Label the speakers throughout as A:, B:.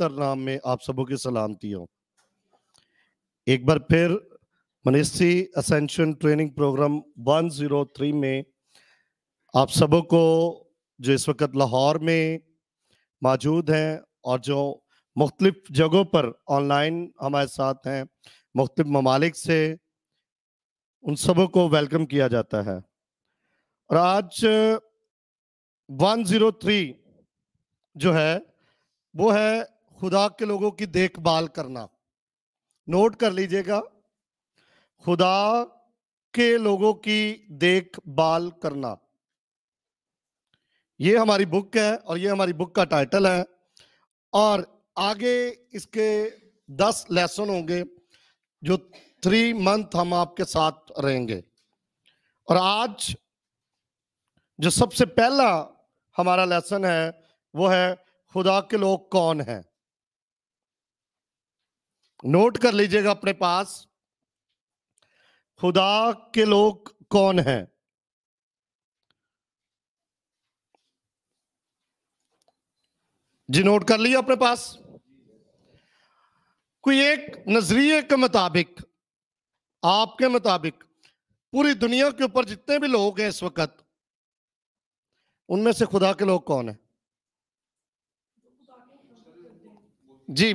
A: पवित्र नाम में आप सबों की सलामती हो एक बार फिर मनीषी असेंशन ट्रेनिंग प्रोग्राम 103 में आप सबों को जो इस वक्त लाहौर में मौजूद हैं और जो मुख्तलिफ जगहों पर ऑनलाइन हमारे साथ हैं मुख्तलिफ ममालिक से उन सबों को वेलकम किया जाता है और आज 103 जो है वो है खुदा के लोगों की देखभाल करना नोट कर लीजिएगा खुदा के लोगों की देखभाल करना ये हमारी बुक है और ये हमारी बुक का टाइटल है और आगे इसके दस लेसन होंगे जो थ्री मंथ हम आपके साथ रहेंगे और आज जो सबसे पहला हमारा लेसन है वो है खुदा के लोग कौन हैं नोट कर लीजिएगा अपने पास खुदा के लोग कौन हैं जी नोट कर लिया अपने पास कोई एक नजरिए के मुताबिक आपके मुताबिक पूरी दुनिया के ऊपर जितने भी लोग हैं इस वक्त उनमें से खुदा के लोग कौन है जी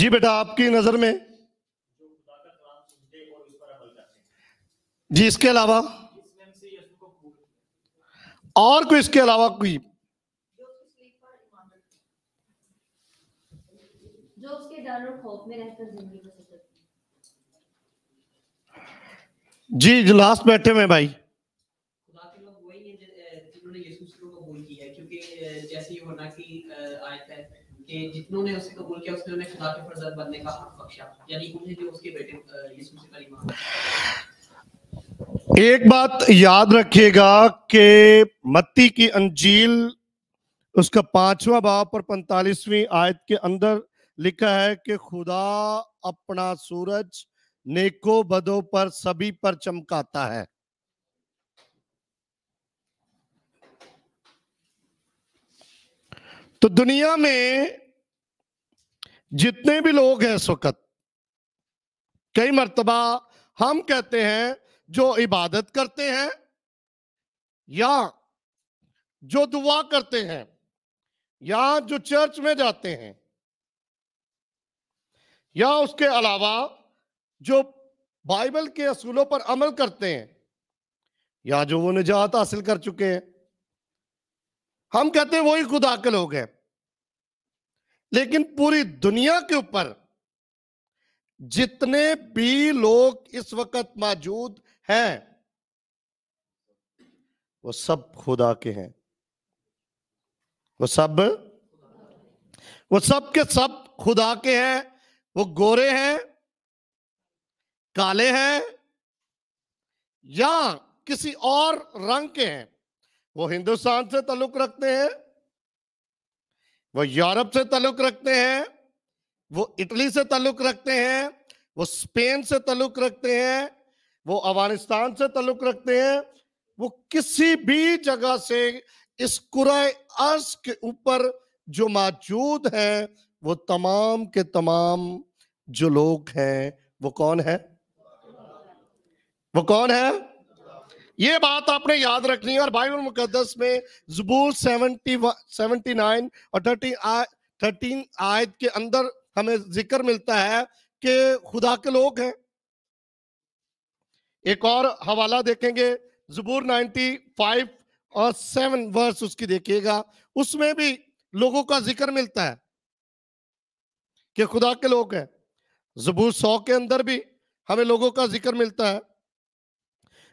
A: जी बेटा आपकी नजर में जी इसके अलावा और कोई इसके अलावा कोई जो उसके डर और खौफ में रहकर जिंदगी जी लास्ट बैठे हुए भाई कि जितनों ने उसे कबूल किया उसने उन्हें खुदा के फर्जंद बनने का हक बख्शा यानी उन्हें जो उसके बेटे यीशु से कलीमा एक बात याद रखिएगा कि मत्ती की अंजील उसका पांचवा बाप और पैंतालीसवीं आयत के अंदर लिखा है कि खुदा अपना सूरज नेको बदों पर सभी पर चमकाता है तो दुनिया में जितने भी लोग हैं इस वक्त कई मरतबा हम कहते हैं जो इबादत करते हैं या जो दुआ करते हैं या जो चर्च में जाते हैं या उसके अलावा जो बाइबल के असूलों पर अमल करते हैं या जो वो निजात हासिल कर चुके हैं हम कहते हैं वही खुदा के लोग हैं लेकिन पूरी दुनिया के ऊपर जितने भी लोग इस वक्त मौजूद हैं वो सब खुदा के हैं वो सब वो सब के सब खुदा के हैं वो गोरे हैं काले हैं या किसी और रंग के हैं वो हिंदुस्तान से ताल्लुक रखते हैं वो यूरोप से ताल्लुक रखते हैं वो इटली से ताल्लुक रखते हैं वो स्पेन से ताल्लुक रखते हैं वो अफगानिस्तान से ताल्लुक रखते हैं वो किसी भी जगह से इस कुराए अर्स के ऊपर जो मौजूद हैं वो तमाम के तमाम जो लोग हैं वो कौन है वो कौन है ये बात आपने याद रखनी है और बाइबल मुकदस में जबूर सेवनटी सेवनटी नाइन और थर्टी थर्टीन आयत के अंदर हमें जिक्र मिलता है कि खुदा के लोग हैं एक और हवाला देखेंगे जबूर फाइव और सेवन वर्स उसकी देखिएगा उसमें भी लोगों का जिक्र मिलता है कि खुदा के लोग हैं जबूर सौ के अंदर भी हमें लोगों का जिक्र मिलता है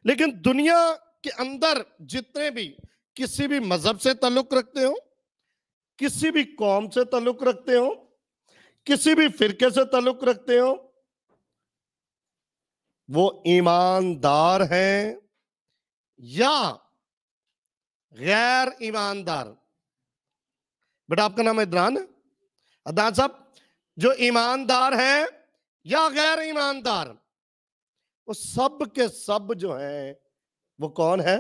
A: लेकिन दुनिया के अंदर जितने भी किसी भी मजहब से ताल्लुक रखते हो किसी भी कौम से ताल्लुक रखते हो किसी भी फिरके से ताल्लुक रखते हो वो ईमानदार हैं या गैर ईमानदार बेटा आपका नाम इदरान है अदान साहब जो ईमानदार हैं या गैर ईमानदार वो सब के सब जो हैं वो कौन है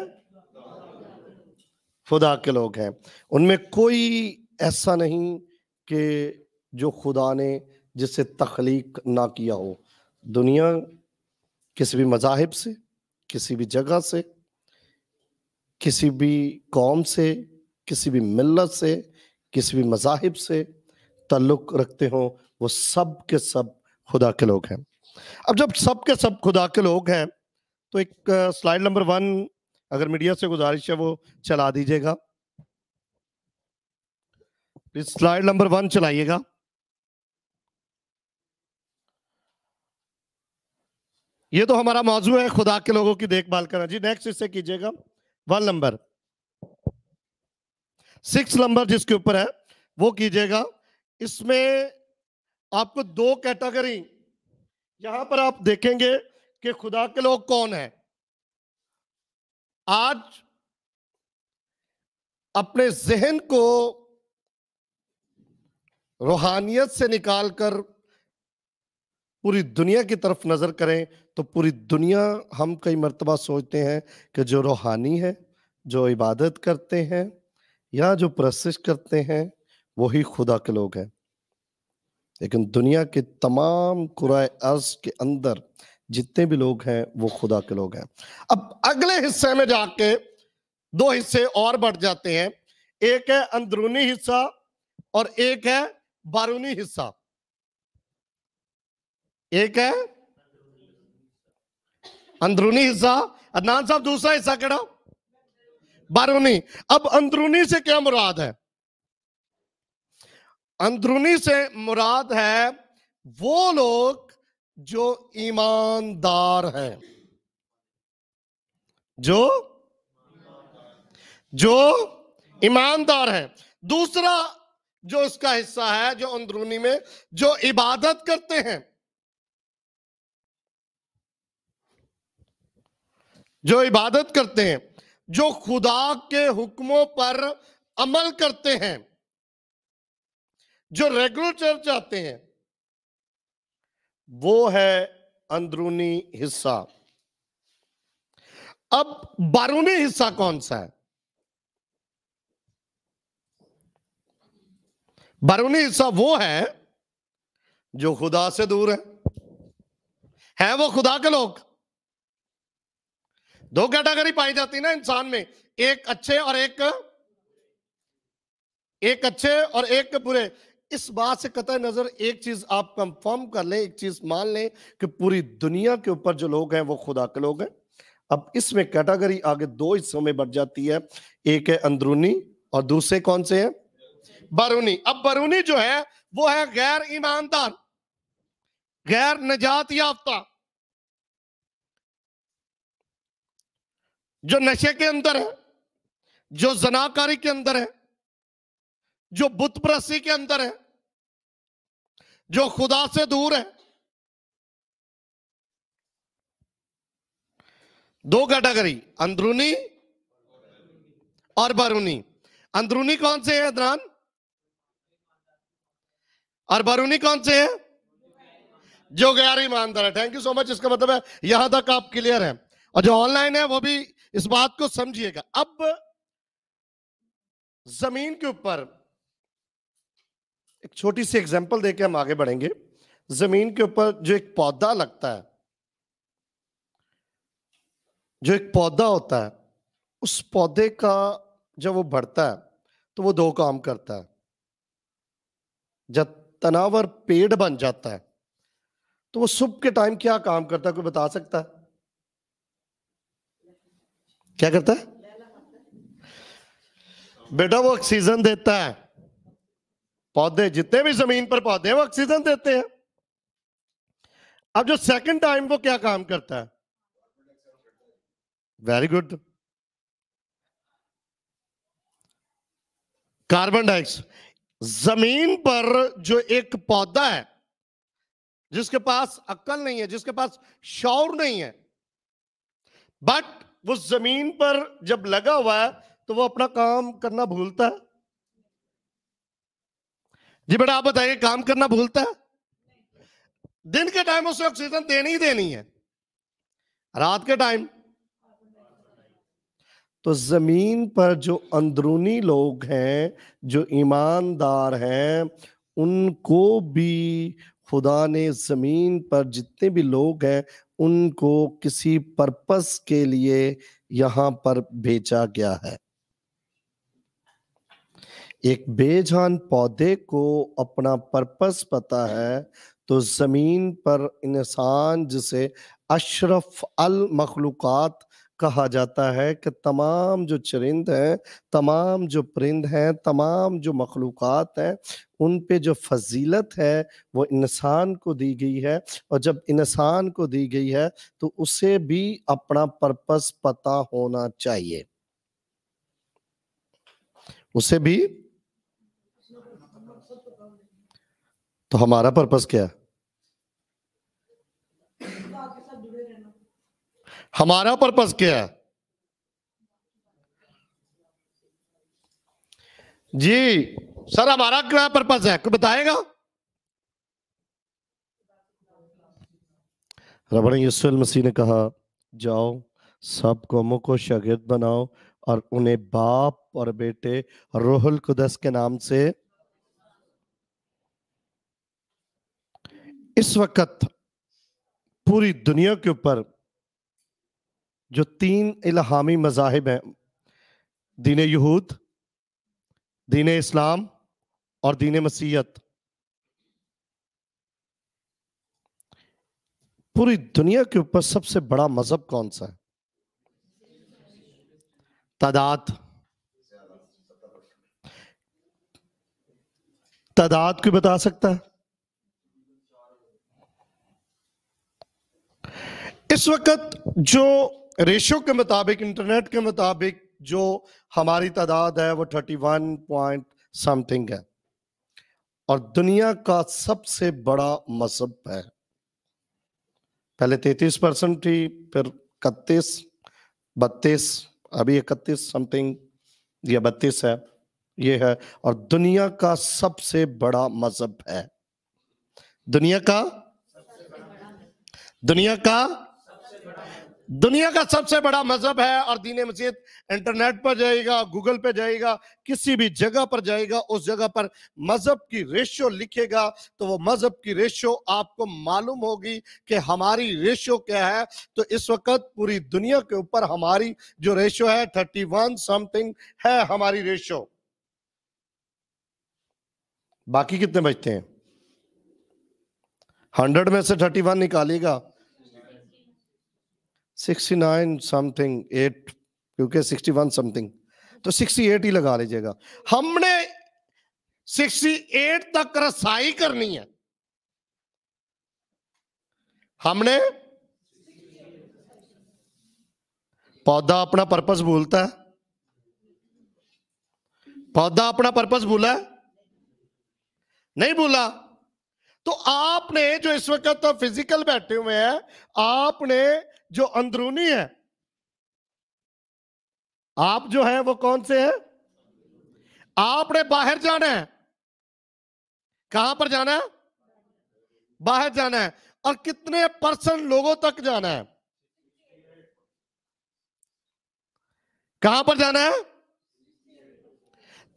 A: खुदा के लोग हैं उनमें कोई ऐसा नहीं कि जो खुदा ने जिसे तख्लीक ना किया हो दुनिया किसी भी मजाहब से किसी भी जगह से किसी भी कौम से किसी भी मिलत से किसी भी मजाहब से ताल्लुक़ रखते हों वो सब के सब खुदा के लोग हैं अब जब सब के सब खुदा के लोग हैं तो एक स्लाइड नंबर वन अगर मीडिया से गुजारिश है वो चला दीजिएगा स्लाइड नंबर वन चलाइएगा ये तो हमारा मौजू है खुदा के लोगों की देखभाल करना जी नेक्स्ट इससे कीजिएगा वन नंबर सिक्स नंबर जिसके ऊपर है वो कीजिएगा इसमें आपको दो कैटेगरी यहां पर आप देखेंगे कि खुदा के लोग कौन है आज अपने जहन को रूहानियत से निकालकर पूरी दुनिया की तरफ नज़र करें तो पूरी दुनिया हम कई मरतबा सोचते हैं कि जो रूहानी है जो इबादत करते हैं या जो प्रसिश करते हैं वही खुदा के लोग हैं लेकिन दुनिया के तमाम कुराए अर्ज के अंदर जितने भी लोग हैं वो खुदा के लोग हैं अब अगले हिस्से में जाके दो हिस्से और बढ़ जाते हैं एक है अंदरूनी हिस्सा और एक है बारूनी हिस्सा एक है अंदरूनी हिस्सा अदनान साहब दूसरा हिस्सा कड़ा बारूनी अब अंदरूनी से क्या मुराद है अंदरूनी से मुराद है वो लोग जो ईमानदार हैं जो जो ईमानदार हैं दूसरा जो इसका हिस्सा है जो अंदरूनी में जो इबादत करते हैं जो इबादत करते हैं जो खुदा के हुक्मों पर अमल करते हैं जो रेगुलर चर्च आते हैं वो है अंदरूनी हिस्सा अब बारूनी हिस्सा कौन सा है बारूनी हिस्सा वो है जो खुदा से दूर है हैं वो खुदा के लोग दो कैटेगरी पाई जाती ना इंसान में एक अच्छे और एक एक अच्छे और एक बुरे इस बात से कतः नजर एक चीज आप कंफर्म कर लें एक चीज मान लें कि पूरी दुनिया के ऊपर जो लोग हैं वो खुदा के लोग हैं अब इसमें कैटेगरी आगे दो हिस्सों में बढ़ जाती है एक है अंदरूनी और दूसरे कौन से हैं बरूनी अब बरूनी जो है वो है गैर ईमानदार गैर निजात याफ्ता जो नशे के अंदर है जो जनाकारी के अंदर है जो बुतप्रस्सी के अंदर है जो खुदा से दूर है दो कैटेगरी अंदरूनी और बरूनी अंदरूनी कौन से है अदनान और बरूनी कौन से है जो गैर ईमानदार है थैंक यू सो मच इसका मतलब है यहां तक आप क्लियर हैं और जो ऑनलाइन है वो भी इस बात को समझिएगा अब जमीन के ऊपर एक छोटी सी एग्जाम्पल देके हम आगे बढ़ेंगे जमीन के ऊपर जो एक पौधा लगता है जो एक पौधा होता है उस पौधे का जब वो बढ़ता है तो वो दो काम करता है जब तनावर पेड़ बन जाता है तो वो सुबह के टाइम क्या काम करता है कोई बता सकता है क्या करता है बेटा वो ऑक्सीजन देता है पौधे जितने भी जमीन पर पौधे हैं वो ऑक्सीजन देते हैं अब जो सेकंड टाइम वो क्या काम करता है वेरी गुड कार्बन डाइऑक्साइड जमीन पर जो एक पौधा है जिसके पास अक्ल नहीं है जिसके पास शौर नहीं है बट वो जमीन पर जब लगा हुआ है तो वो अपना काम करना भूलता है जी बेटा आप बताइए काम करना भूलता है दिन के टाइम उसे ऑक्सीजन देनी ही देनी है रात के टाइम तो जमीन पर जो अंदरूनी लोग हैं जो ईमानदार हैं उनको भी खुदा ने जमीन पर जितने भी लोग हैं उनको किसी पर्पस के लिए यहां पर भेजा गया है एक बेजान पौधे को अपना पर्पस पता है तो ज़मीन पर इंसान जिसे अशरफ अल मखलूक़ात कहा जाता है कि तमाम जो चरिंद हैं तमाम जो परिंद हैं तमाम जो मखलूकत हैं उन पे जो फजीलत है वो इंसान को दी गई है और जब इंसान को दी गई है तो उसे भी अपना पर्पस पता होना चाहिए उसे भी तो हमारा पर्पस क्या है हमारा पर्पस क्या है जी सर हमारा क्या पर्पस है कोई बताएगा रबन यूसुल मसीह ने कहा जाओ सब कौमों को शगिर्द बनाओ और उन्हें बाप और बेटे रोहल कुदस के नाम से इस वक्त पूरी दुनिया के ऊपर जो तीन इलाहामी मजाहिब हैं दीन यहूद दीन इस्लाम और दीन मसीहत पूरी दुनिया के ऊपर सबसे बड़ा मजहब कौन सा है तादाद तादाद को बता सकता है इस वक्त जो रेशो के मुताबिक इंटरनेट के मुताबिक जो हमारी तादाद है वो थर्टी वन पॉइंट समथिंग है और दुनिया का सबसे बड़ा मजहब है पहले तैतीस परसेंट थी फिर इकतीस बत्तीस अभी इकतीस समथिंग या बत्तीस है ये है और दुनिया का सबसे बड़ा मजहब है दुनिया का दुनिया का दुनिया का सबसे बड़ा मजहब है और दीन मजीद इंटरनेट पर जाएगा गूगल पर जाएगा किसी भी जगह पर जाएगा उस जगह पर मजहब की रेशो लिखेगा तो वो मजहब की रेशो आपको मालूम होगी कि हमारी रेशो क्या है तो इस वक्त पूरी दुनिया के ऊपर हमारी जो रेशो है थर्टी वन समथिंग है हमारी रेशो बाकी कितने बचते हैं हंड्रेड में से थर्टी वन निकालेगा 69 समथिंग एट क्योंकि सिक्सटी वन समथिंग तो सिक्सटी एट ही लगा लीजिएगा हमने सिक्सटी एट तक रसाई करनी है हमने पौधा अपना पर्पस भूलता है पौधा अपना पर्पस भूला है नहीं भूला तो आपने जो इस वक्त तो फिजिकल बैठे हुए हैं आपने जो अंदरूनी है आप जो है वो कौन से हैं आपने बाहर जाना है कहां पर जाना है बाहर जाना है और कितने परसेंट लोगों तक जाना है कहां पर जाना है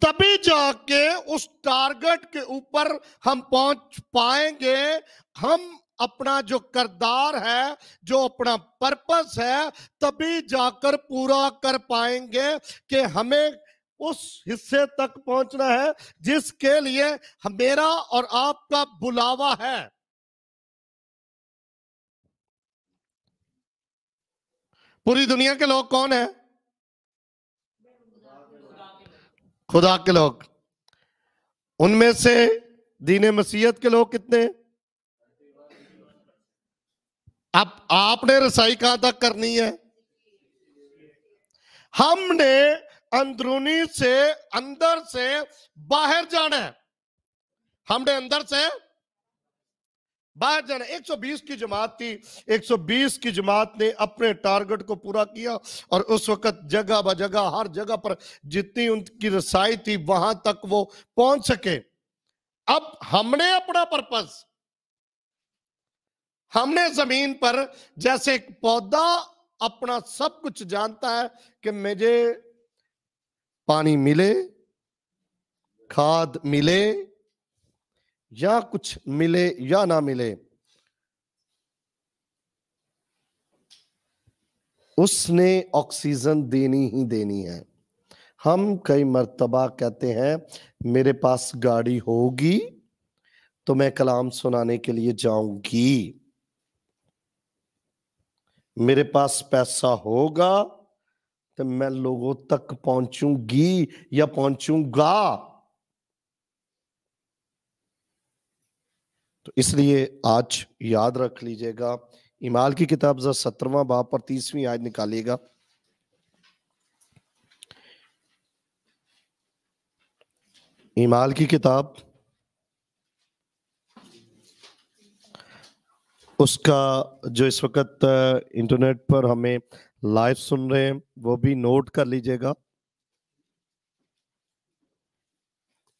A: तभी जाके उस टारगेट के ऊपर हम पहुंच पाएंगे हम अपना जो करदार है जो अपना पर्पस है तभी जाकर पूरा कर पाएंगे कि हमें उस हिस्से तक पहुंचना है जिसके लिए मेरा और आपका बुलावा है पूरी दुनिया के लोग कौन है खुदा के लोग उनमें से दीन मसीहत के लोग कितने हैं अब आपने रसाई कहां तक करनी है हमने अंदरूनी से अंदर से बाहर जाना है हमने अंदर से बाहर जाना 120 की जमात थी 120 की जमात ने अपने टारगेट को पूरा किया और उस वक्त जगह ब जगह हर जगह पर जितनी उनकी रसाई थी वहां तक वो पहुंच सके अब हमने अपना पर्पज हमने जमीन पर जैसे एक पौधा अपना सब कुछ जानता है कि मुझे पानी मिले खाद मिले या कुछ मिले या ना मिले उसने ऑक्सीजन देनी ही देनी है हम कई मर्तबा कहते हैं मेरे पास गाड़ी होगी तो मैं कलाम सुनाने के लिए जाऊंगी मेरे पास पैसा होगा तो मैं लोगों तक पहुंचूंगी या पहुंचूंगा तो इसलिए आज याद रख लीजिएगा इमाल की किताब जरा सत्रवा बाप पर तीसवीं आज निकालिएगा इमाल की किताब उसका जो इस वक्त इंटरनेट पर हमें लाइव सुन रहे हैं वो भी नोट कर लीजिएगा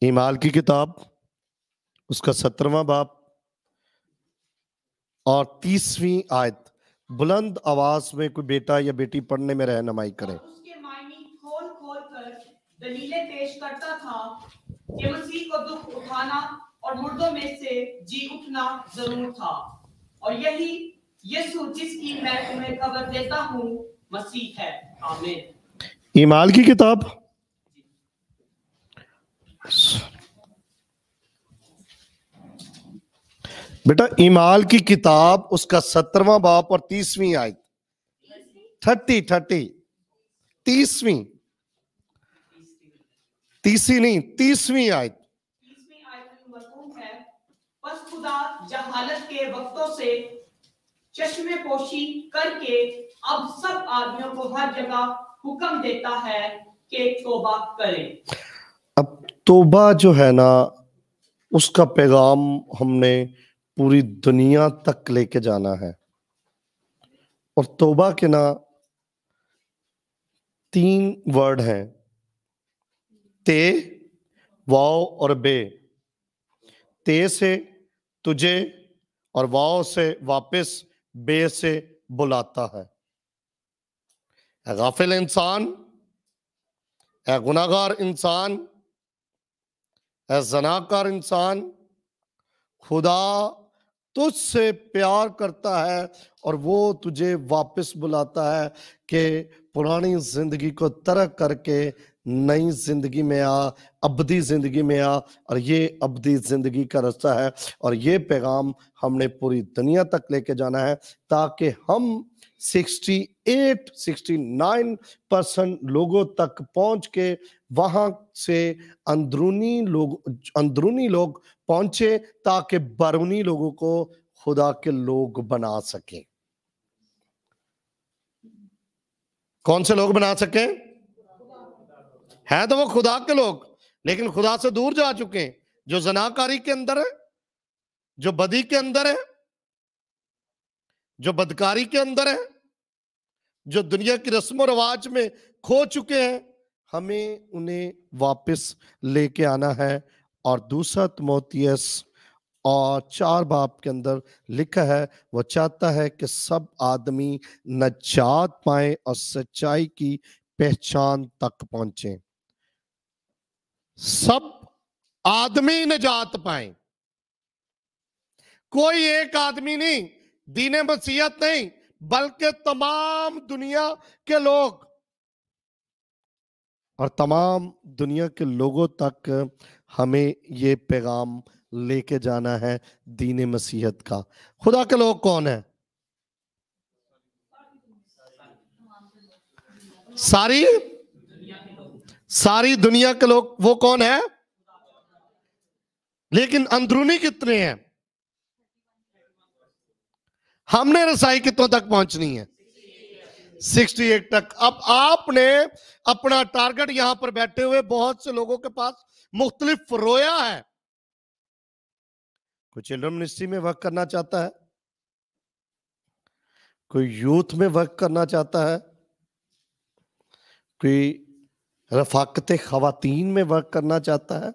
A: हिमाल की किताब उसका सत्रवा बाप और तीसवीं आयत बुलंद आवाज में कोई बेटा या बेटी पढ़ने में रहनमाई करे उसके मायने खोल खोल कर दलीलें पेश करता था कि मसीह को दुख उठाना और मुर्दों में से जी उठना जरूर था और यही यीशु जिसकी मैं तुम्हें खबर देता हूँ मसीह है आमीन ईमाल की किताब बेटा इमाल की किताब उसका सत्रवा बाप और तीसवीं आयत थर्टी थर्टी तीसवीं तीसरी नहीं तीसवीं आयत सालत के वक्तों से चश्मे पोशी करके अब सब आदमियों को हर जगह हुक्म देता है कि तोबा करें अब तोबा जो है ना उसका पैगाम हमने पूरी दुनिया तक लेके जाना है और तोबा के ना तीन वर्ड हैं ते वाओ और बे ते से तुझे और वाओ से वापस बे से बुलाता है गाफिल इंसान ए गुनागार इंसान ए जनाकार इंसान खुदा तुझसे प्यार करता है और वो तुझे वापस बुलाता है कि पुरानी जिंदगी को तरक करके नई जिंदगी में आ अबदी जिंदगी में आ और ये अबदी जिंदगी का रास्ता है और ये पैगाम हमने पूरी दुनिया तक लेके जाना है ताकि हम 68, 69 परसेंट लोगों तक पहुंच के वहां से अंदरूनी लोग अंदरूनी लोग पहुंचे ताकि बरूनी लोगों को खुदा के लोग बना सकें कौन से लोग बना सकें है तो वो खुदा के लोग लेकिन खुदा से दूर जा चुके हैं जो जनाकारी के अंदर है जो बदी के अंदर है जो बदकारी के अंदर है जो दुनिया की रस्म रवाज में खो चुके हैं हमें उन्हें वापस लेके आना है और दूसरा तमोतियस और चार बाप के अंदर लिखा है वो चाहता है कि सब आदमी नजात पाए और सच्चाई की पहचान तक पहुंचे सब आदमी निजात पाए कोई एक आदमी नहीं दीने मसीहत नहीं बल्कि तमाम दुनिया के लोग और तमाम दुनिया के लोगों तक हमें ये पैगाम लेके जाना है दीन मसीहत का खुदा के लोग कौन है सारी सारी दुनिया के लोग वो कौन है लेकिन अंदरूनी कितने हैं हमने रसाई कितनों तक पहुंचनी है 68 तक अब आपने अपना टारगेट यहां पर बैठे हुए बहुत से लोगों के पास मुख्तलिफ रोया है कोई चिल्ड्रन मिनिस्ट्री में वर्क करना चाहता है कोई यूथ में वर्क करना चाहता है कोई रफाकत खातन में वर्क करना चाहता है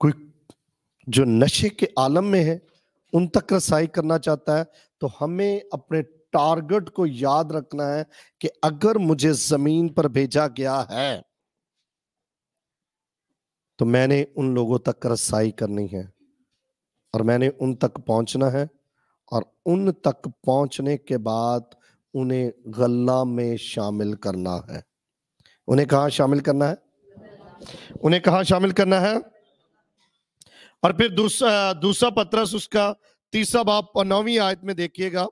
A: कोई जो नशे के आलम में है उन तक रसाई करना चाहता है तो हमें अपने टारगेट को याद रखना है कि अगर मुझे जमीन पर भेजा गया है तो मैंने उन लोगों तक रसाई करनी है और मैंने उन तक पहुंचना है और उन तक पहुंचने के बाद उन्हें गल्ला में शामिल करना है उन्हें कहा शामिल करना है उन्हें कहा शामिल करना है और फिर दूसरा दूसरा पत्रस उसका तीसरा बाप और नौवीं आयत में देखिएगा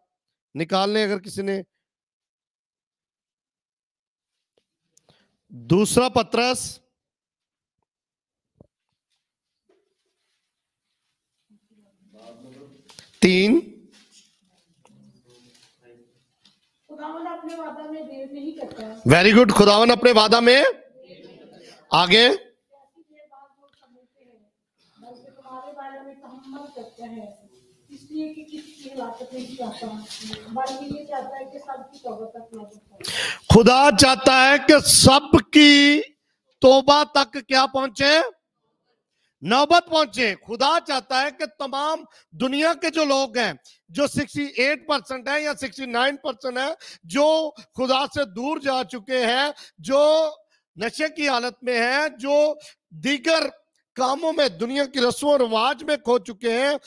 A: निकालने अगर किसी ने दूसरा पत्रस तीन वेरी गुड खुदावन अपने वादा में आगे खुदा चाहता है कि सबकी तोबा तक क्या पहुंचे नौबत पहुंचे खुदा चाहता है कि तमाम दुनिया के जो लोग हैं जो 68 परसेंट है या 69 परसेंट है जो खुदा से दूर जा चुके हैं जो नशे की हालत में है जो दीगर कामों में दुनिया की रस्म रिवाज में खो चुके हैं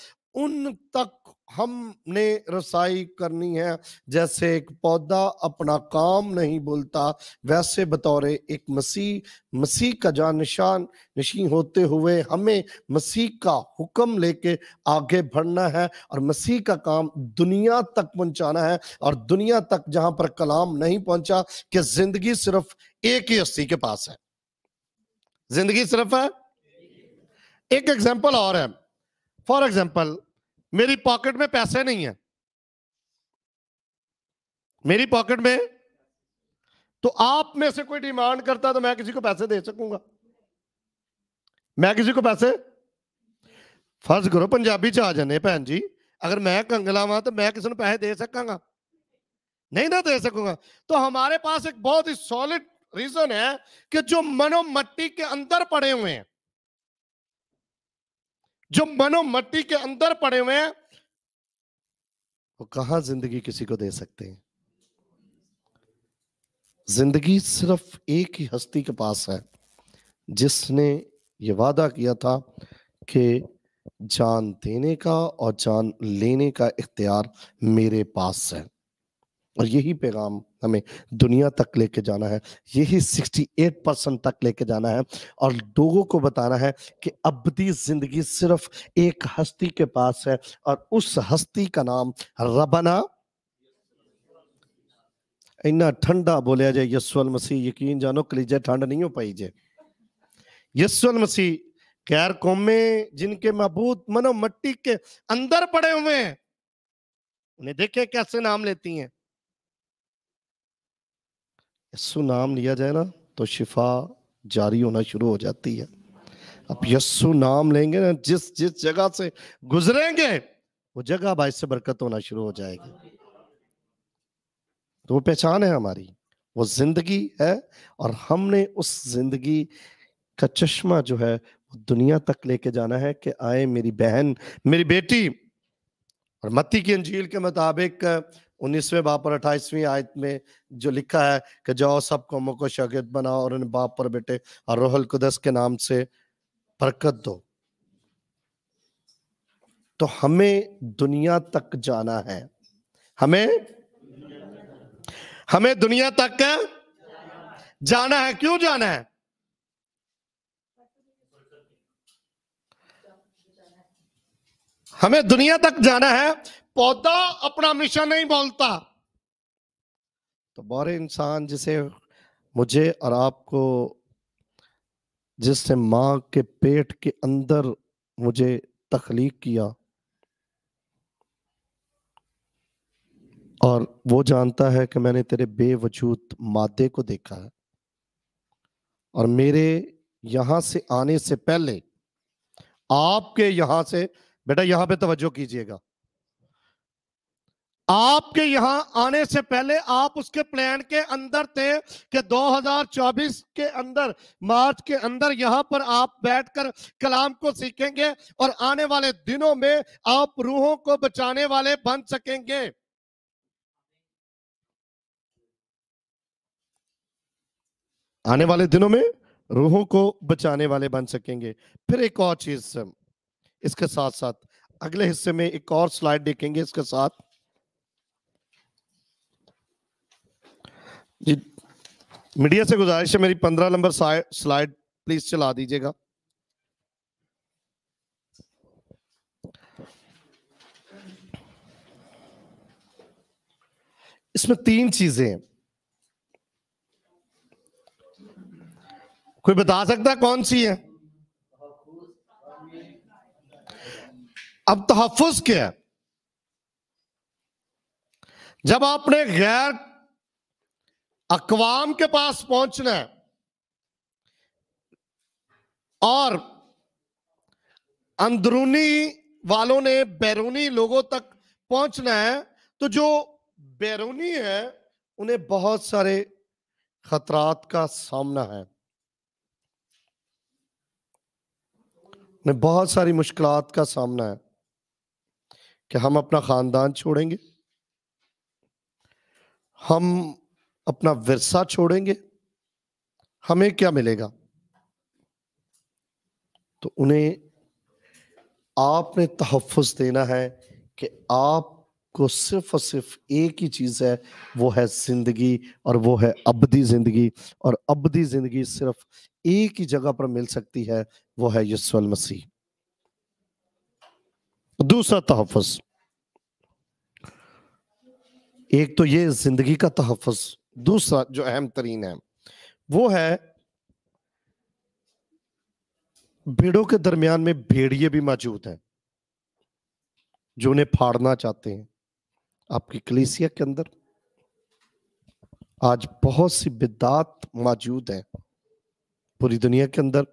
A: उन तक हमने रसाई करनी है जैसे एक पौधा अपना काम नहीं बोलता वैसे बतौर एक मसीह मसीह का जान निशान नशी होते हुए हमें मसीह का हुक्म लेके आगे बढ़ना है और मसीह का काम दुनिया तक पहुंचाना है और दुनिया तक जहां पर कलाम नहीं पहुंचा कि जिंदगी सिर्फ एक ही हस्ती के पास है जिंदगी सिर्फ है एक एग्जाम्पल और है फॉर एग्जाम्पल मेरी पॉकेट में पैसे नहीं है मेरी पॉकेट में तो आप में से कोई डिमांड करता तो मैं किसी को पैसे दे सकूंगा मैं किसी को पैसे फर्ज करो पंजाबी च आ जाने भैन जी अगर मैं कंगला वहां तो मैं किसी को पैसे दे सकूंगा नहीं ना दे सकूंगा तो हमारे पास एक बहुत ही सॉलिड रीजन है कि जो मनोमट्टी के अंदर पड़े हुए हैं जो मनो मट्टी के अंदर पड़े हुए हैं वो कहां जिंदगी किसी को दे सकते हैं जिंदगी सिर्फ एक ही हस्ती के पास है जिसने ये वादा किया था कि जान देने का और जान लेने का इख्तियार मेरे पास है और यही पैगाम हमें दुनिया तक लेके जाना है यही सिक्सटी एट परसेंट तक लेके जाना है और लोगों को बताना है कि अबदी जिंदगी सिर्फ एक हस्ती के पास है और उस हस्ती का नाम रबना इन्ना ठंडा बोलिया जाए यसुअल मसीह यकीन जानो कलीजे ठंड नहीं हो पाई जे यसुअल मसीह गैर कौमे जिनके महबूत मनो मट्टी के अंदर पड़े हुए हैं उन्हें देखे कैसे नाम लेती हैं यस्सु नाम लिया जाए ना तो शिफा जारी होना शुरू हो जाती है अब यस्सु नाम लेंगे ना जिस जिस जगह से गुजरेंगे वो जगह भाई से बरकत होना शुरू हो जाएगी तो वो पहचान है हमारी वो जिंदगी है और हमने उस जिंदगी का चश्मा जो है वो दुनिया तक लेके जाना है कि आए मेरी बहन मेरी बेटी और मत्ती की अंजील के मुताबिक उन्नीसवें बाप और अट्ठाईसवीं आयत में जो लिखा है कि जाओ सब कौमों को शगिद बनाओ और उन्हें बाप और बेटे और रोहल कुदस के नाम से बरकत दो तो हमें दुनिया तक जाना है हमें हमें दुनिया तक जाना है क्यों जाना है हमें दुनिया तक जाना है पौधा अपना मिशन नहीं बोलता तो बौरे इंसान जिसे मुझे और आपको जिसने माँ के पेट के अंदर मुझे तख्लीक किया और वो जानता है कि मैंने तेरे बेवजूद मादे को देखा है और मेरे यहां से आने से पहले आपके यहां से बेटा यहां पे तवज्जो कीजिएगा आपके यहां आने से पहले आप उसके प्लान के अंदर थे कि 2024 के अंदर मार्च के अंदर यहां पर आप बैठकर कलाम को सीखेंगे और आने वाले दिनों में आप रूहों को बचाने वाले बन सकेंगे आने वाले दिनों में रूहों को बचाने वाले बन सकेंगे फिर एक और चीज इसके साथ साथ अगले हिस्से में एक और स्लाइड देखेंगे इसके साथ जी मीडिया से गुजारिश है मेरी पंद्रह नंबर स्लाइड प्लीज चला दीजिएगा इसमें तीन चीजें हैं कोई बता सकता है कौन सी है अब तहफुज क्या है जब आपने गैर अकवाम के पास पहुंचना है और अंदरूनी वालों ने बैरूनी लोगों तक पहुंचना है तो जो बैरूनी है उन्हें बहुत सारे खतरात का सामना है उन्हें बहुत सारी मुश्किलात का सामना है कि हम अपना खानदान छोड़ेंगे हम अपना विरसा छोड़ेंगे हमें क्या मिलेगा तो उन्हें आपने तहफ़ देना है कि आपको सिर्फ और सिर्फ एक ही चीज़ है वो है ज़िंदगी और वो है अबदी ज़िंदगी और अबदी ज़िंदगी सिर्फ एक ही जगह पर मिल सकती है वो है यसवल मसीह दूसरा तहफ़ एक तो ये जिंदगी का तहफ़ दूसरा जो अहम तरीन है वो है भेड़ों के दरमियान में भेड़िए भी मौजूद हैं जो उन्हें फाड़ना चाहते हैं आपकी कलीसिया के अंदर आज बहुत सी बिदात मौजूद है पूरी दुनिया के अंदर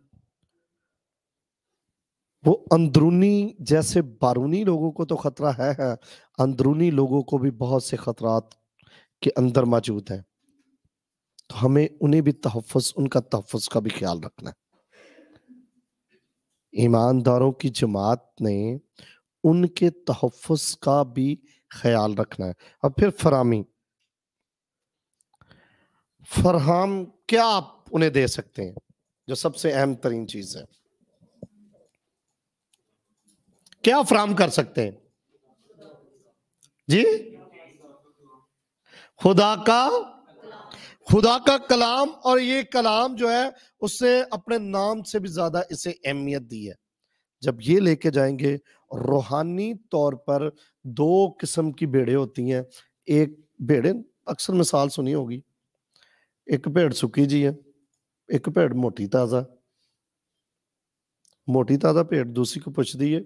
A: वो अंदरूनी जैसे बारूनी लोगों को तो खतरा है, है अंदरूनी लोगों को भी बहुत से खतरात के अंदर मौजूद है तो हमें उन्हें भी तहफ़ उनका तहफ़ का भी ख्याल रखना है ईमानदारों की जमात ने उनके तहफ़ का भी ख्याल रखना है अब फिर फरामी फरहाम क्या आप उन्हें दे सकते हैं जो सबसे अहम तरीन चीज है क्या फराम कर सकते हैं जी खुदा का खुदा का कलाम और ये कलाम जो है उसने अपने नाम से भी ज्यादा इसे अहमियत दी है जब ये लेके जाएंगे रूहानी तौर पर दो किस्म की भेड़े होती हैं एक भेड़े अक्सर मिसाल सुनी होगी एक भेड़ सुखी जी है एक भेड़ मोटी ताज़ा मोटी ताज़ा भेड़ दूसरी को पूछती है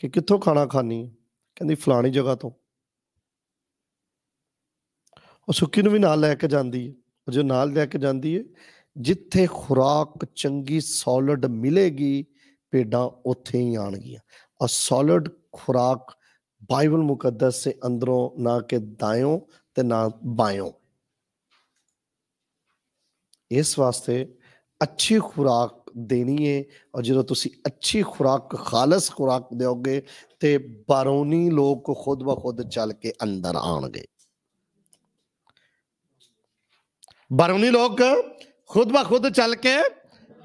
A: कि कितों खाना खानी है कहती फलानी जगह तो ਉਹ ਸੁੱਕੀ ਨੂੰ ਵੀ ਨਾਲ ਲੈ ਕੇ ਜਾਂਦੀ ਹੈ ਉਹ ਜੋ ਨਾਲ ਲੈ ਕੇ ਜਾਂਦੀ ਹੈ ਜਿੱਥੇ ਖੁਰਾਕ ਚੰਗੀ ਸੋਲਿਡ ਮਿਲੇਗੀ ਪੇਡਾਂ ਉੱਥੇ ਹੀ ਆਣਗੀਆਂ ਅ ਸੋਲਿਡ ਖੁਰਾਕ ਬਾਈਬਲ ਮੁਕੱਦਸ ਦੇ ਅੰਦਰੋਂ ਨਾ ਕਿ ਦਾਇਓ ਤੇ ਨਾ ਬਾਇਓ ਇਸ ਵਾਸਤੇ ਅੱਛੀ ਖੁਰਾਕ ਦੇਣੀ ਹੈ ਔਰ ਜਦੋਂ ਤੁਸੀਂ ਅੱਛੀ ਖੁਰਾਕ ਖਾਲਸ ਖੁਰਾਕ ਦਿਓਗੇ ਤੇ ਬਾਰੋਨੀ ਲੋਕ ਖੁਦ ਬਖੁਦ ਚੱਲ ਕੇ ਅੰਦਰ ਆਣਗੇ बरौनी लोग खुद ब खुद चल के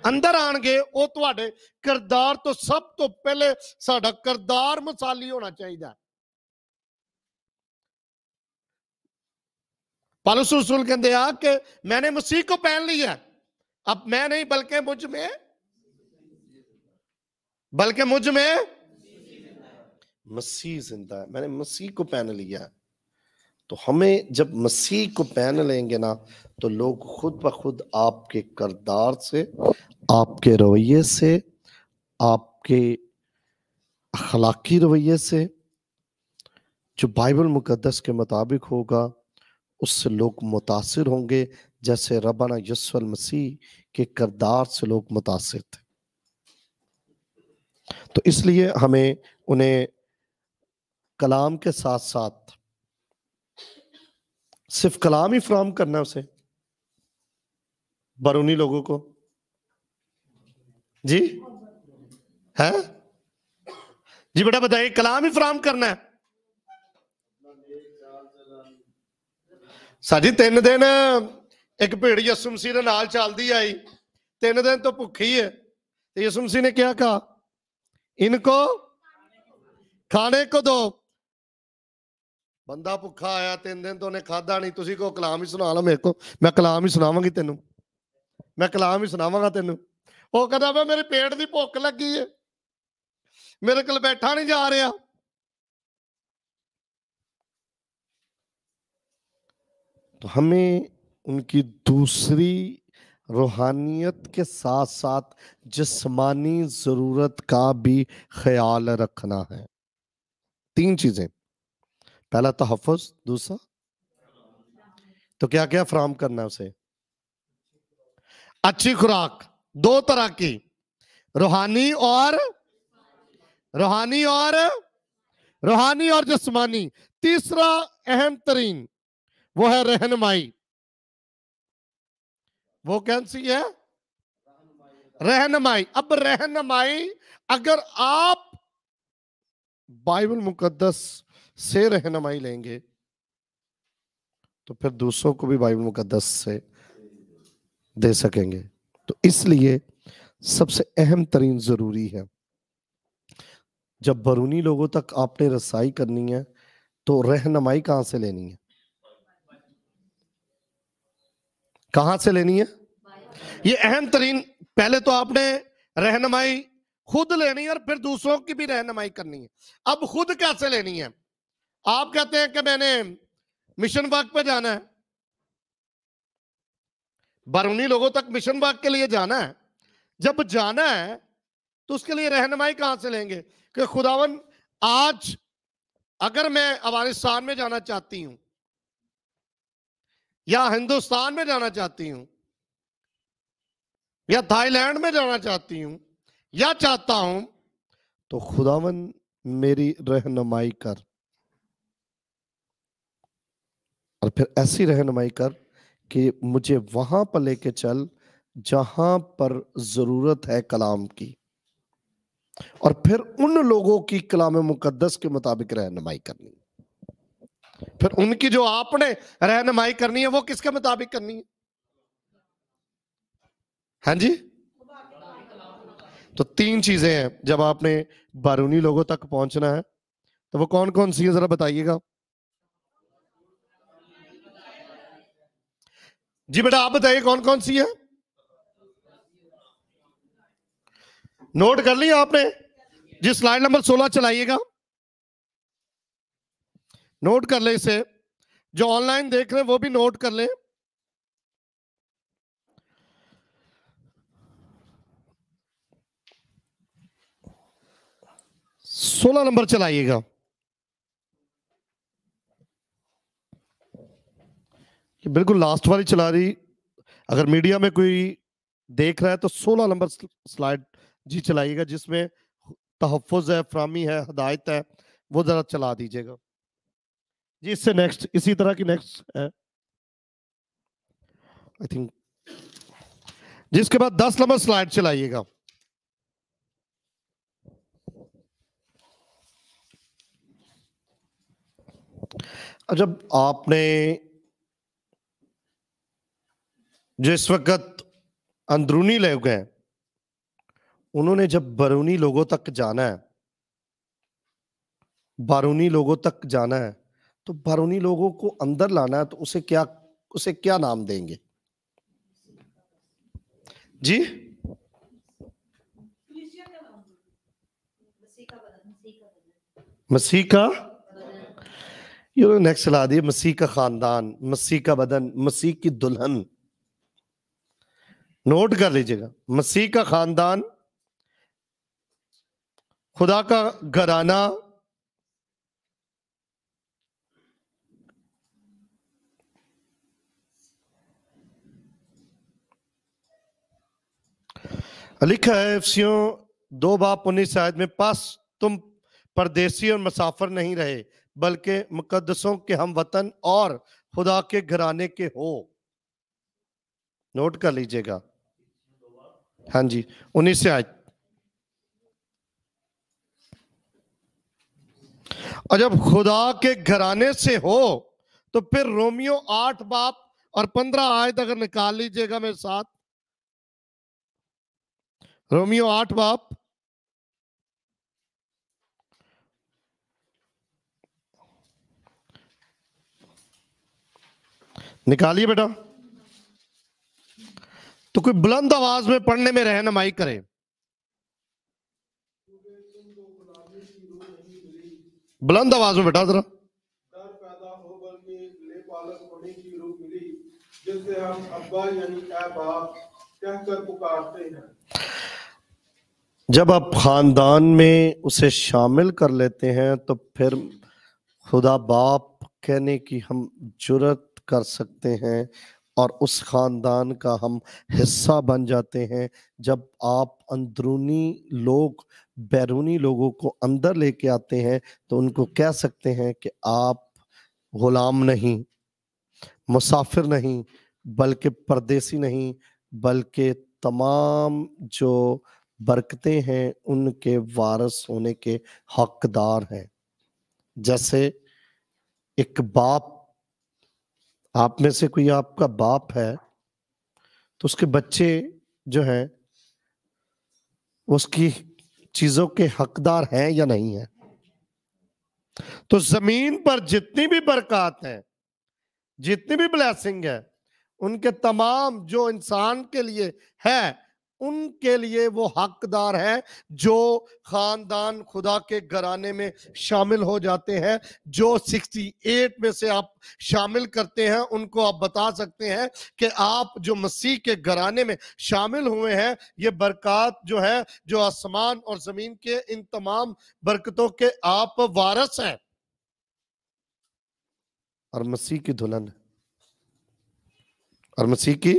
A: अंदर आने थोड़े किरदार तो सब तो पहले साढ़ा किरदार मसाली होना चाहिए पलसूसूल कहते कि मैंने मसीह को पहन लिया है अब मैं नहीं बल्कि मुझ में बल्कि मुझ में मसीह जिंदा है मैंने मसीह को पहन लिया है तो हमें जब मसीह को पहन लेंगे ना तो लोग खुद ब खुद आपके करदार से आपके रवैये से आपके अखलाकी रवैये से जो बाइबल मुकदस के मुताबिक होगा उससे लोग मुतासर होंगे जैसे रबाना यसल मसीह के करदार से लोग मुतासर थे तो इसलिए हमें उन्हें कलाम के साथ साथ सिर्फ कलाम ही फ्राहम करना उसे बरूनी लोगों को जी है जी बेटा बताइए कलाम ही फ्राहम करना है जी तीन दिन एक भेड़ यसुम सिंह चलती आई तीन दिन तो भुखी है यसुम सिंह ने क्या कहा इनको खाने को दो ਬੰਦਾ ਭੁੱਖਾ ਆਇਆ ਤਿੰਨ ਦਿਨ ਤੋਂ ਉਹਨੇ ਖਾਦਾ ਨਹੀਂ ਤੁਸੀਂ ਕੋ ਕਲਾਮ ਹੀ ਸੁਣਾ ਲਓ ਮੇਰੇ ਕੋ ਮੈਂ ਕਲਾਮ ਹੀ ਸੁਣਾਵਾਂਗੀ ਤੈਨੂੰ ਮੈਂ ਕਲਾਮ ਹੀ ਸੁਣਾਵਾਂਗਾ ਤੈਨੂੰ ਉਹ ਕਹਿੰਦਾ ਵੇ ਮੇਰੇ ਪੇਟ ਦੀ ਭੁੱਖ ਲੱਗੀ ਏ ਮੇਰੇ ਕੋਲ ਬੈਠਾ ਨਹੀਂ ਜਾ ਰਿਹਾ तो हमें उनकी दूसरी रूहानियत के साथ साथ जिस्मानी ज़रूरत का भी ख्याल रखना है तीन चीज़ें पहला तहफ़ दूसरा तो क्या क्या फ्राम करना है उसे अच्छी खुराक दो तरह की रूहानी और रूहानी और रूहानी और जस्मानी तीसरा अहम तरीन वो है रहनमाई वो कौन सी है रहनमाई अब रहनमाई अगर आप बाइबल मुकद्दस से रहनमाई लेंगे तो फिर दूसरों को भी बाइबल मुकदस से दे सकेंगे तो इसलिए सबसे अहम तरीन ज़रूरी है जब बरूनी लोगों तक आपने रसाई करनी है तो रहनमाई कहां से लेनी है कहां से लेनी है ये अहम तरीन पहले तो आपने रहनमाई खुद लेनी है और फिर दूसरों की भी रहनमाई करनी है अब खुद कैसे लेनी है आप कहते हैं कि मैंने मिशन वर्क पे जाना है बरूनी लोगों तक मिशन वर्क के लिए जाना है जब जाना है तो उसके लिए रहनुमाई कहां से लेंगे कि खुदावन आज अगर मैं अफगानिस्तान में जाना चाहती हूं या हिंदुस्तान में जाना चाहती हूं या थाईलैंड में जाना चाहती हूं या चाहता हूं तो खुदावन मेरी रहनुमाई कर और फिर ऐसी रहनुमाई कर कि मुझे वहाँ पर लेके चल जहाँ पर ज़रूरत है कलाम की और फिर उन लोगों की कलाम मुकदस के मुताबिक रहनुमाई करनी फिर उनकी जो आपने रहनुमाई करनी है वो किसके मुताबिक करनी है हाँ जी तो तीन चीजें हैं जब आपने बारूनी लोगों तक पहुंचना है तो वो कौन कौन सी है जरा बताइएगा जी बेटा आप बताइए कौन कौन सी है नोट कर लिया आपने जी स्लाइड नंबर सोलह चलाइएगा नोट कर ले इसे जो ऑनलाइन देख रहे हैं वो भी नोट कर ले सोलह नंबर चलाइएगा बिल्कुल लास्ट वाली चला रही अगर मीडिया में कोई देख रहा है तो 16 नंबर स्लाइड जी चलाइएगा जिसमें तहफ़ है फ्रामी है हदायत है वो ज़रा चला दीजिएगा जी इससे नेक्स्ट इसी तरह की नेक्स्ट है आई थिंक जिसके बाद दस नंबर स्लाइड चलाइएगा जब अच्छा, आपने जो इस वक्त अंदरूनी लोग हैं उन्होंने जब बरूनी लोगों तक जाना है बारूनी लोगों तक जाना है तो बारूनी लोगों को अंदर लाना है तो उसे क्या उसे क्या नाम देंगे जी मसीह का ये नेक्स्ट तो सलाह दिए मसीह का खानदान मसीह का बदन मसीह की दुल्हन नोट कर लीजिएगा मसीह का खानदान खुदा का घराना लिखा है एफसियों दो बाप उन्नीस शायद में पास तुम परदेसी और मुसाफर नहीं रहे बल्कि मुकदसों के हम वतन और खुदा के घराने के हो नोट कर लीजिएगा हाँ जी उन्नीस से आज और जब खुदा के घराने से हो तो फिर रोमियो आठ बाप और पंद्रह आयत अगर निकाल लीजिएगा मेरे साथ रोमियो आठ बाप निकालिए बेटा तो कोई बुलंद आवाज में पढ़ने में रहनमाई करे बुलंद आवाज में बैठा जरा जब आप खानदान में उसे शामिल कर लेते हैं तो फिर खुदा बाप कहने की हम जरूरत कर सकते हैं और उस ख़ानदान का हम हिस्सा बन जाते हैं जब आप अंदरूनी लोग बैरूनी लोगों को अंदर लेके आते हैं तो उनको कह सकते हैं कि आप ग़ुलाम नहीं मुसाफिर नहीं बल्कि परदेसी नहीं बल्कि तमाम जो बरकतें हैं उनके वारस होने के हकदार हैं जैसे एक बाप आप में से कोई आपका बाप है तो उसके बच्चे जो है उसकी चीजों के हकदार हैं या नहीं है तो जमीन पर जितनी भी बरकत है जितनी भी ब्लैसिंग है उनके तमाम जो इंसान के लिए है उनके लिए वो हकदार है जो खानदान खुदा के घराने में शामिल हो जाते हैं जो 68 में से आप शामिल करते हैं उनको आप बता सकते हैं कि आप जो मसीह के घराने में शामिल हुए हैं ये बरकत जो है जो आसमान और ज़मीन के इन तमाम बरकतों के आप वारस हैं और मसीह की दुल्हन और मसीह की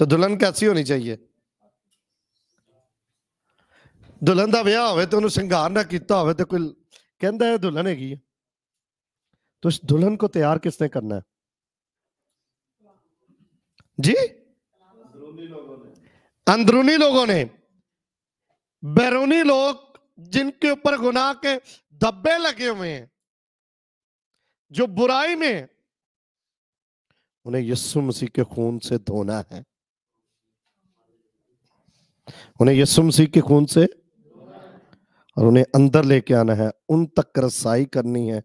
A: तो दुल्हन कैसी होनी चाहिए दुल्हन का विह हो ਤੇ ना किया हो तो कोई कहता है दुल्हन हैगी तो इस दुल्हन को तैयार किसने करना है जी अंदरूनी लोगों ने बैरूनी लोग जिनके ऊपर गुनाह के धब्बे लगे हुए हैं जो बुराई में उन्हें यस्सु मसीह के खून से धोना है उन्हें यसुम मसीह के खून से और उन्हें अंदर लेके आना है उन तक रसाई करनी है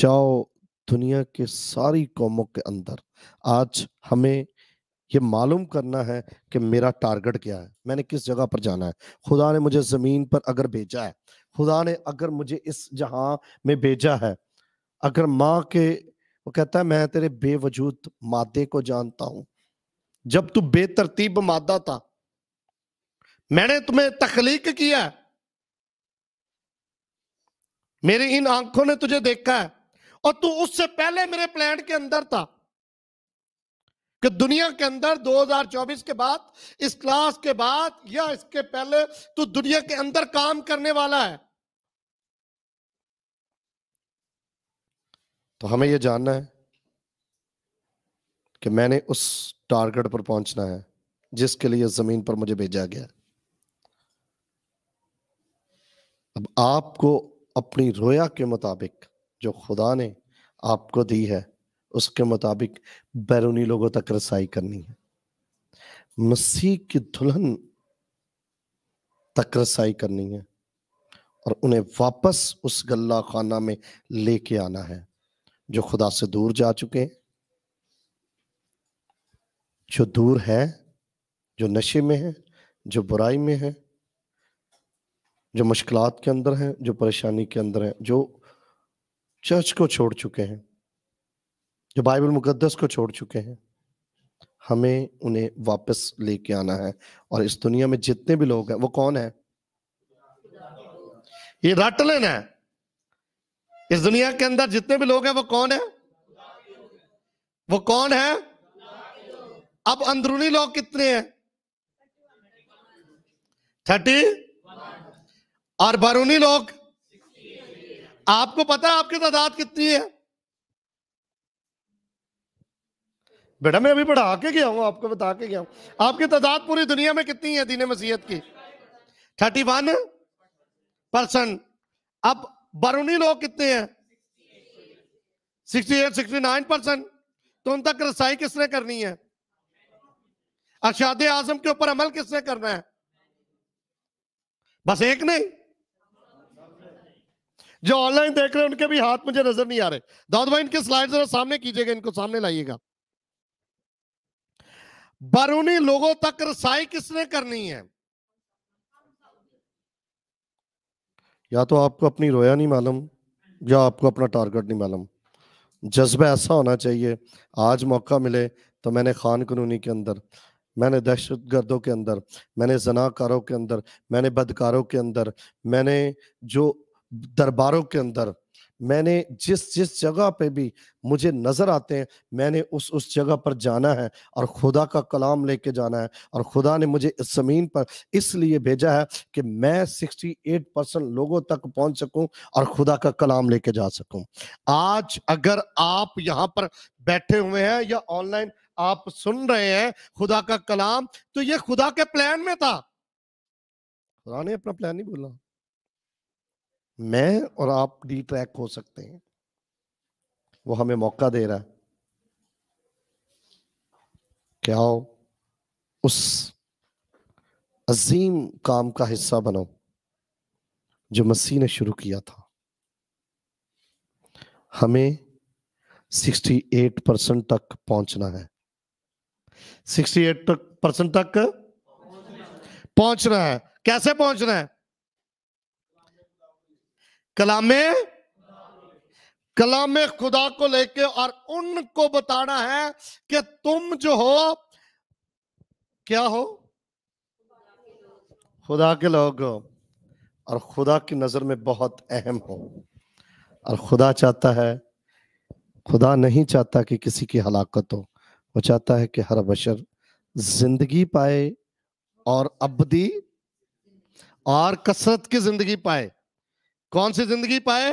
A: जाओ दुनिया के सारी कौमों के अंदर आज हमें ये मालूम करना है कि मेरा टारगेट क्या है मैंने किस जगह पर जाना है खुदा ने मुझे ज़मीन पर अगर भेजा है खुदा ने अगर मुझे इस जहां में भेजा है अगर माँ के वो कहता है मैं तेरे बेवजूद मादे को जानता हूं जब तू बेतरतीब मादा था मैंने तुम्हें तखलीक किया मेरी इन आंखों ने तुझे देखा है और तू उससे पहले मेरे प्लान के अंदर था कि दुनिया के अंदर 2024 के बाद इस क्लास के बाद या इसके पहले तू दुनिया के अंदर काम करने वाला है तो हमें यह जानना है कि मैंने उस टारगेट पर पहुंचना है जिसके लिए जमीन पर मुझे भेजा गया अब आपको अपनी रोया के मुताबिक जो खुदा ने आपको दी है उसके मुताबिक बैरूनी लोगों तक रसाई करनी है मसीह की दुल्हन तक रसाई करनी है और उन्हें वापस उस गल्ला खाना में लेके आना है जो खुदा से दूर जा चुके हैं जो दूर है जो नशे में है जो बुराई में है जो मुश्किल के अंदर हैं जो परेशानी के अंदर हैं जो चर्च को छोड़ चुके हैं जो बाइबल मुकदस को छोड़ चुके हैं हमें उन्हें वापस लेके आना है और इस दुनिया में जितने भी लोग हैं वो कौन है ये लेना है इस दुनिया के अंदर जितने भी लोग हैं वो कौन है वो कौन है अब अंदरूनी लोग कितने हैं थर्टी और बरूनी लोग आपको पता है आपकी तादाद कितनी है बेटा मैं अभी पढ़ा के गया हूं आपको बता के गया हूं आपकी तादाद पूरी दुनिया में कितनी है दीन मसीहत की थर्टी वन परसेंट अब बरूनी लोग कितने हैं sixty eight sixty nine percent तो उन तक रसाई किसने करनी है अरशाद आजम के ऊपर अमल किसने करना है बस एक नहीं जो ऑनलाइन देख रहे हैं उनके भी हाथ मुझे नजर नहीं आ रहे दाऊद भाई इनके स्लाइड जरा सामने कीजिएगा इनको सामने लाइएगा बरूनी लोगों तक रसाई किसने करनी है या तो आपको अपनी रोया नहीं मालूम या आपको अपना टारगेट नहीं मालूम जज्बा ऐसा होना चाहिए आज मौका मिले तो मैंने खान कानूनी के अंदर मैंने दहशत गर्दों के अंदर मैंने जनाकारों के अंदर मैंने बदकारों के अंदर मैंने जो दरबारों के अंदर मैंने जिस जिस जगह पे भी मुझे नजर आते हैं मैंने उस उस जगह पर जाना है और खुदा का कलाम लेके जाना है और खुदा ने मुझे इस जमीन पर इसलिए भेजा है कि मैं 68 परसेंट लोगों तक पहुंच सकूं और खुदा का कलाम लेके जा सकूं आज अगर आप यहाँ पर बैठे हुए हैं या ऑनलाइन आप सुन रहे हैं खुदा का कलाम तो ये खुदा के प्लान में था खुदा ने अपना प्लान नहीं बोला मैं और आप डी ट्रैक हो सकते हैं वो हमें मौका दे रहा है क्या हो उस अजीम काम का हिस्सा बनो जो मसीह ने शुरू किया था हमें 68 परसेंट तक पहुंचना है 68 परसेंट तक पहुंचना है कैसे पहुंचना है कलामे कलाम खुदा को लेके और उनको बताना है कि तुम जो हो क्या हो खुदा के लोग हो और खुदा की नजर में बहुत अहम हो और खुदा चाहता है खुदा नहीं चाहता कि किसी की हलाकत हो वो चाहता है कि हर बशर जिंदगी पाए और अबदी और कसरत की जिंदगी पाए कौन सी जिंदगी पाए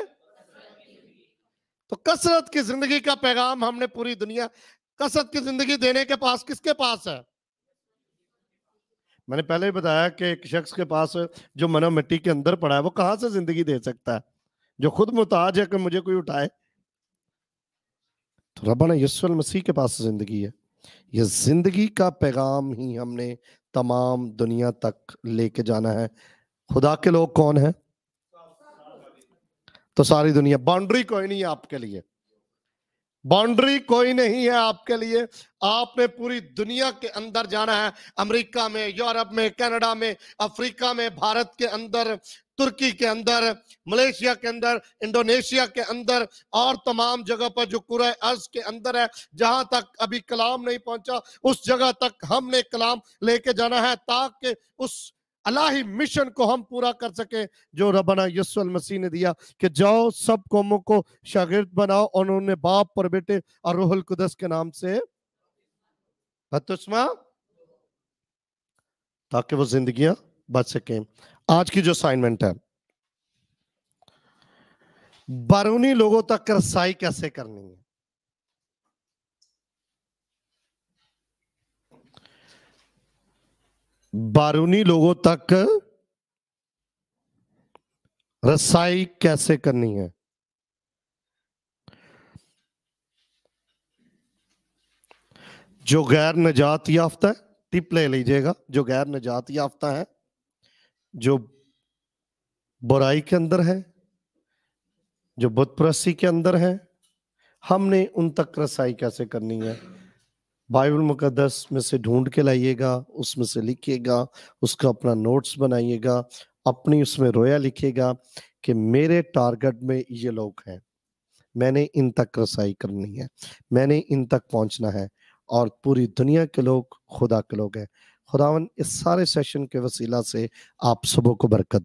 A: तो कसरत की जिंदगी का पैगाम हमने पूरी दुनिया कसरत की जिंदगी देने के पास किसके पास है मैंने पहले ही बताया कि एक शख्स के पास जो मनो मिट्टी के अंदर पड़ा है वो कहां से जिंदगी दे सकता है जो खुद मुताज है कि मुझे कोई उठाए तो रबाना यसुल मसीह के पास जिंदगी है ये जिंदगी का पैगाम ही हमने तमाम दुनिया तक लेके जाना है खुदा के लोग कौन है तो सारी दुनिया बाउंड्री कोई नहीं है आपके लिए बाउंड्री कोई नहीं है आपके लिए आपने पूरी दुनिया के अंदर जाना है अमेरिका में यूरोप में कनाडा में अफ्रीका में भारत के अंदर तुर्की के अंदर मलेशिया के अंदर इंडोनेशिया के अंदर और तमाम जगह पर जो कुर अर्ज के अंदर है जहां तक अभी कलाम नहीं पहुंचा उस जगह तक हमने कलाम लेके जाना है ताकि उस अलाही मिशन को हम पूरा कर सके जो रबना यसुल मसीह ने दिया कि जाओ सब कौमों को शागिर्द बनाओ और उन्होंने बाप पर बेटे और रोहल कुदस के नाम से ताकि वो जिंदगियां बच सकें आज की जो असाइनमेंट है बारूनी लोगों तक रसाई कैसे करनी है बारूनी लोगों तक रसाई कैसे करनी है जो गैर नजात याफ्ता है टिप ले लीजिएगा जो गैर नजात याफ्ता है जो बुराई के अंदर है जो बुतप्रस्सी के अंदर है हमने उन तक रसाई कैसे करनी है बाइबल मुकदस में से ढूंढ के लाइएगा उसमें से लिखिएगा उसका अपना नोट्स बनाइएगा अपनी उसमें रोया लिखेगा कि मेरे टारगेट में ये लोग हैं मैंने इन तक रसाई करनी है मैंने इन तक पहुंचना है और पूरी दुनिया के लोग खुदा के लोग हैं खुदावन इस सारे सेशन के वसीला से आप सबों को बरकत